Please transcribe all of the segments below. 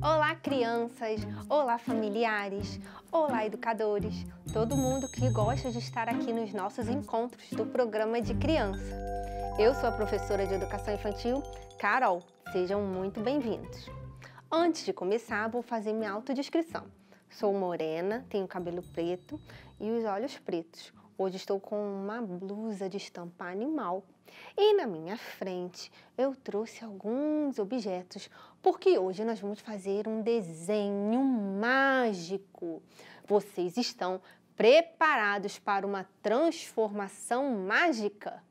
Olá, crianças! Olá, familiares! Olá, educadores! Todo mundo que gosta de estar aqui nos nossos encontros do programa de criança. Eu sou a professora de Educação Infantil, Carol. Sejam muito bem-vindos. Antes de começar, vou fazer minha autodescrição. Sou morena, tenho cabelo preto e os olhos pretos. Hoje estou com uma blusa de estampa animal e na minha frente eu trouxe alguns objetos porque hoje nós vamos fazer um desenho mágico. Vocês estão preparados para uma transformação mágica?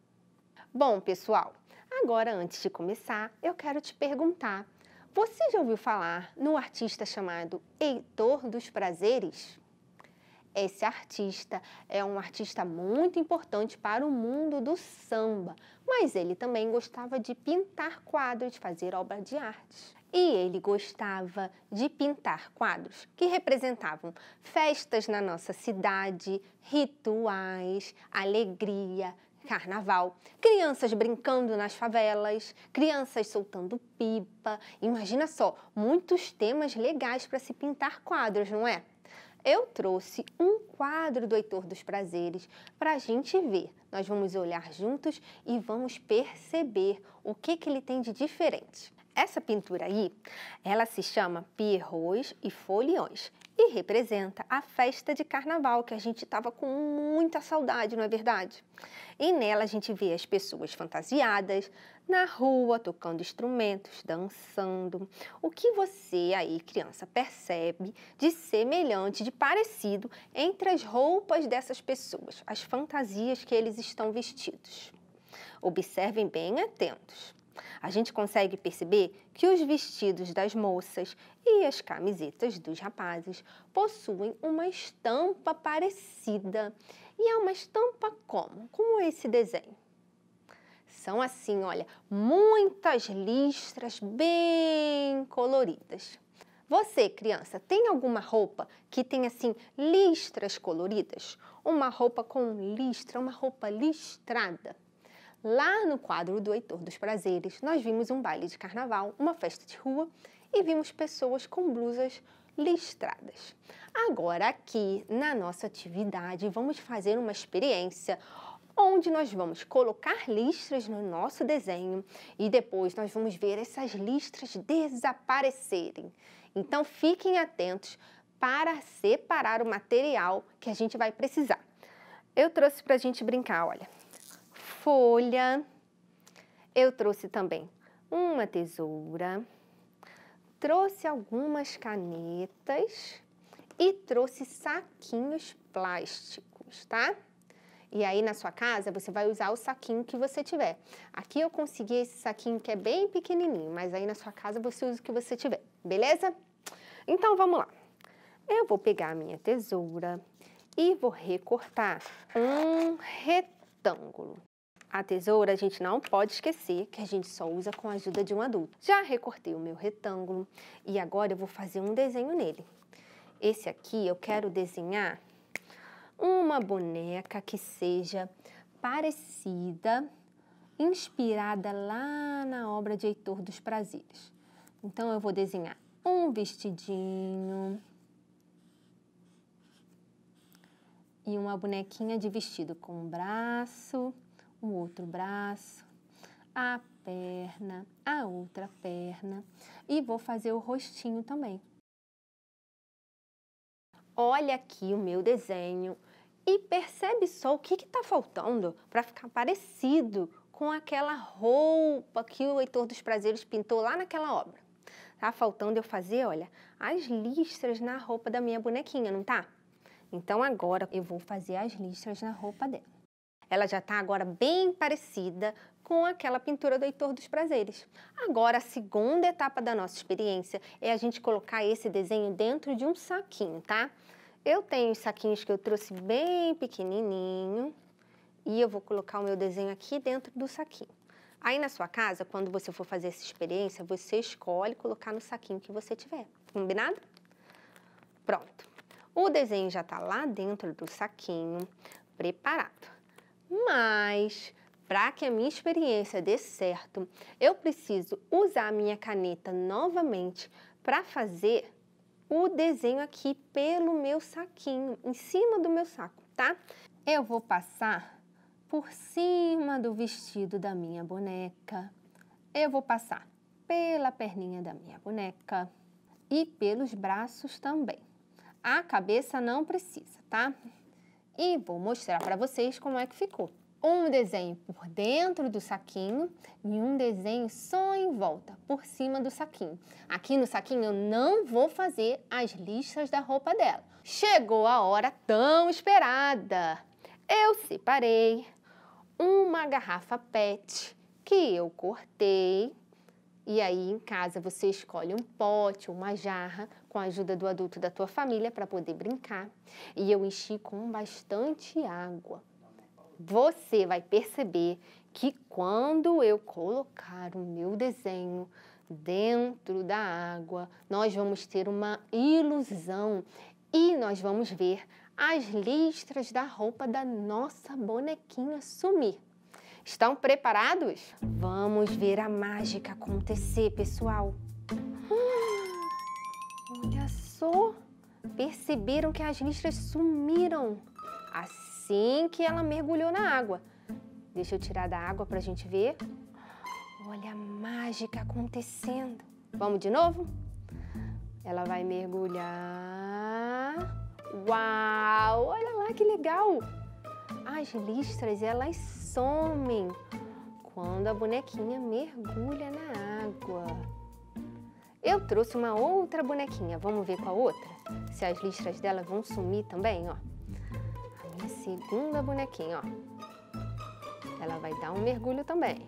Bom, pessoal, agora antes de começar, eu quero te perguntar: você já ouviu falar no artista chamado Heitor dos Prazeres? Esse artista é um artista muito importante para o mundo do samba, mas ele também gostava de pintar quadros, fazer obra de arte. E ele gostava de pintar quadros que representavam festas na nossa cidade, rituais, alegria, carnaval, crianças brincando nas favelas, crianças soltando pipa. Imagina só, muitos temas legais para se pintar quadros, não é? eu trouxe um quadro do Heitor dos Prazeres para a gente ver. Nós vamos olhar juntos e vamos perceber o que, que ele tem de diferente. Essa pintura aí, ela se chama Pierrots e Foliões e representa a festa de carnaval que a gente estava com muita saudade, não é verdade? E nela a gente vê as pessoas fantasiadas, na rua, tocando instrumentos, dançando. O que você aí, criança, percebe de semelhante, de parecido entre as roupas dessas pessoas, as fantasias que eles estão vestidos? Observem bem atentos. A gente consegue perceber que os vestidos das moças e as camisetas dos rapazes possuem uma estampa parecida. E é uma estampa como? Como esse desenho. São assim, olha, muitas listras bem coloridas. Você, criança, tem alguma roupa que tem assim listras coloridas? Uma roupa com listra, uma roupa listrada? Lá no quadro do Heitor dos Prazeres, nós vimos um baile de carnaval, uma festa de rua e vimos pessoas com blusas listradas. Agora, aqui na nossa atividade, vamos fazer uma experiência onde nós vamos colocar listras no nosso desenho e depois nós vamos ver essas listras desaparecerem. Então fiquem atentos para separar o material que a gente vai precisar. Eu trouxe para a gente brincar, olha, folha, eu trouxe também uma tesoura, trouxe algumas canetas e trouxe saquinhos plásticos, tá? E aí na sua casa você vai usar o saquinho que você tiver. Aqui eu consegui esse saquinho que é bem pequenininho, mas aí na sua casa você usa o que você tiver, beleza? Então vamos lá. Eu vou pegar a minha tesoura e vou recortar um retângulo. A tesoura a gente não pode esquecer que a gente só usa com a ajuda de um adulto. Já recortei o meu retângulo e agora eu vou fazer um desenho nele. Esse aqui eu quero desenhar uma boneca que seja parecida, inspirada lá na obra de Heitor dos Prazeres. Então, eu vou desenhar um vestidinho e uma bonequinha de vestido com um braço, o um outro braço, a perna, a outra perna e vou fazer o rostinho também olha aqui o meu desenho e percebe só o que está faltando para ficar parecido com aquela roupa que o Heitor dos Prazeres pintou lá naquela obra. Tá faltando eu fazer, olha, as listras na roupa da minha bonequinha, não tá? Então agora eu vou fazer as listras na roupa dela. Ela já está agora bem parecida com aquela pintura do Heitor dos Prazeres. Agora, a segunda etapa da nossa experiência é a gente colocar esse desenho dentro de um saquinho, tá? Eu tenho os saquinhos que eu trouxe bem pequenininho e eu vou colocar o meu desenho aqui dentro do saquinho. Aí na sua casa, quando você for fazer essa experiência, você escolhe colocar no saquinho que você tiver, combinado? Pronto. O desenho já está lá dentro do saquinho, preparado. Mas para que a minha experiência dê certo, eu preciso usar a minha caneta novamente para fazer o desenho aqui pelo meu saquinho, em cima do meu saco, tá? Eu vou passar por cima do vestido da minha boneca. Eu vou passar pela perninha da minha boneca e pelos braços também. A cabeça não precisa, tá? E vou mostrar para vocês como é que ficou um desenho por dentro do saquinho e um desenho só em volta, por cima do saquinho. Aqui no saquinho eu não vou fazer as listas da roupa dela. Chegou a hora tão esperada! Eu separei uma garrafa PET que eu cortei. E aí em casa você escolhe um pote ou uma jarra com a ajuda do adulto da tua família para poder brincar. E eu enchi com bastante água você vai perceber que quando eu colocar o meu desenho dentro da água, nós vamos ter uma ilusão e nós vamos ver as listras da roupa da nossa bonequinha sumir. Estão preparados? Vamos ver a mágica acontecer, pessoal. Hum, olha só! Perceberam que as listras sumiram assim que ela mergulhou na água. Deixa eu tirar da água para a gente ver. Olha a mágica acontecendo. Vamos de novo? Ela vai mergulhar. Uau! Olha lá que legal! As listras, elas somem quando a bonequinha mergulha na água. Eu trouxe uma outra bonequinha. Vamos ver com a outra? Se as listras dela vão sumir também, ó. A segunda bonequinha, ó. Ela vai dar um mergulho também.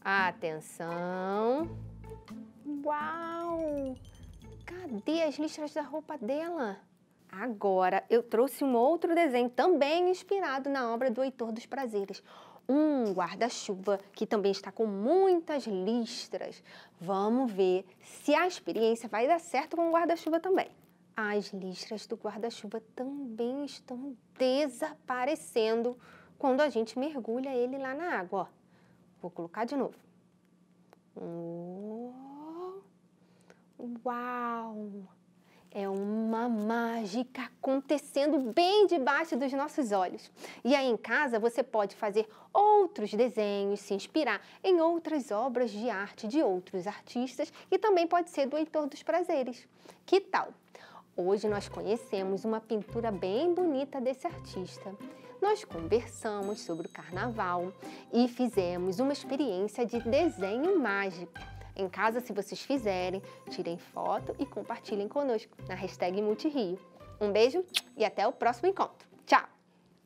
Atenção. Uau! Cadê as listras da roupa dela? Agora eu trouxe um outro desenho também inspirado na obra do Heitor dos Prazeres. Um guarda-chuva que também está com muitas listras. Vamos ver se a experiência vai dar certo com o guarda-chuva também as listras do guarda-chuva também estão desaparecendo quando a gente mergulha ele lá na água. Ó, vou colocar de novo. uau! É uma mágica acontecendo bem debaixo dos nossos olhos. E aí em casa você pode fazer outros desenhos, se inspirar em outras obras de arte de outros artistas e também pode ser do Heitor dos Prazeres. Que tal? Hoje nós conhecemos uma pintura bem bonita desse artista. Nós conversamos sobre o carnaval e fizemos uma experiência de desenho mágico. Em casa, se vocês fizerem, tirem foto e compartilhem conosco na hashtag Multirio. Um beijo e até o próximo encontro!